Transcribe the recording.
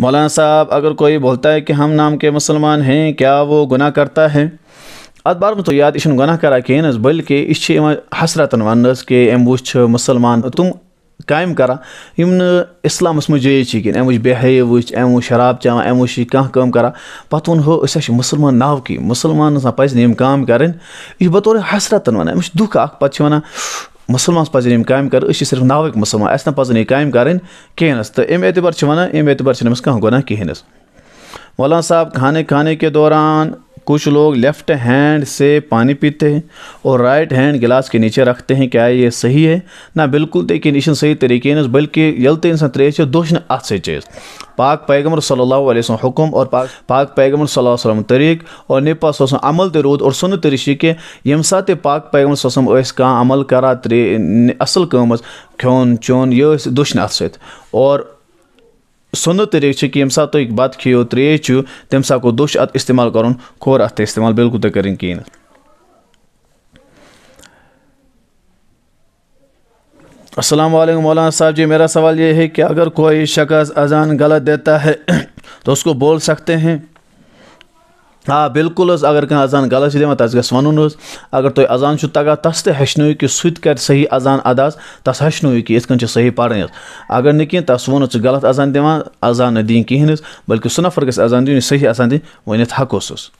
مولانا صاحب اگر کوئی بولتا ہے کہ ہم نام کے مسلمان ہیں کیا وہ گناہ کرتا ہے ات بار تو یاد اشن گناہ کرا کہ نس بلکہ اس حسرت ونس کہ ام وچھ مسلمان تم قائم کرا یم اسلام اسلامس مجھے چی کن ام وچ بہی وچھ ام وچھ شراب چاہ ام وچھ کانہ کام کرا پتہ ون ہو اس مسلمان ناو کی مسلمان سا پزن یم کام کرن یہ بطور حسرت ون ام دکھ اک پتہ ونان مسلمان پہ كام كر اِس سے صرف ناق مسلمان اس یہِ کامہِ كرن کِہیٖنۍ نا تو ام اعتبار چھِ وَنان ام اعتبار سے کِہیٖنۍ كہیں مولانا صاحب کھانے کھانے کے دوران کچھ لوگ لیفٹ ہینڈ سے پانی پیتے ہیں اور رائٹ ہینڈ گلاس کے نیچے رکھتے ہیں کیا یہ صحیح ہے نہ بالکل یہِ چھِنہٕ صحیح طریقے بلكہ یل تعریش دشن اتھ س پاک پیغمبر صلی اللہ علیہ وسلم حکم اور پاک پاک پیغمبر صلی اللہ علیہ وسلم طریق اور نپا صلی اللہ علیہ عمل تے رود اور سنت رشی کے یم سات پاک پیغمبر صلی اللہ علیہ وسلم اس کا عمل کرا تری اصل کام کھون چون یہ دشن ات سیت اور سنت طریق چھ کہ یم سات تو ایک بات کھیو تری چھو تم سا کو دوش ات استعمال کرن کور ات استعمال بالکل تہ کرن کین السلام علیکم مولانا صاحب جی میرا سوال یہ ہے کہ اگر کوئی شخص اذان غلط دیتا ہے تو اس کو بول سکتے ہیں آ بالکل اگر حل اذان غلط تس گھس ون اگر تھی اذان تگہ تس تہ ہوں کہ کر صحیح اذان ادا تس ہوں کہ کتنے صحیح پڑھیں اگر نیس و غلط اذان دان اذان دین کہین بلکہ سہ نفر گیس اذان دین یعنی صحیح اذان دن ورنت حقوق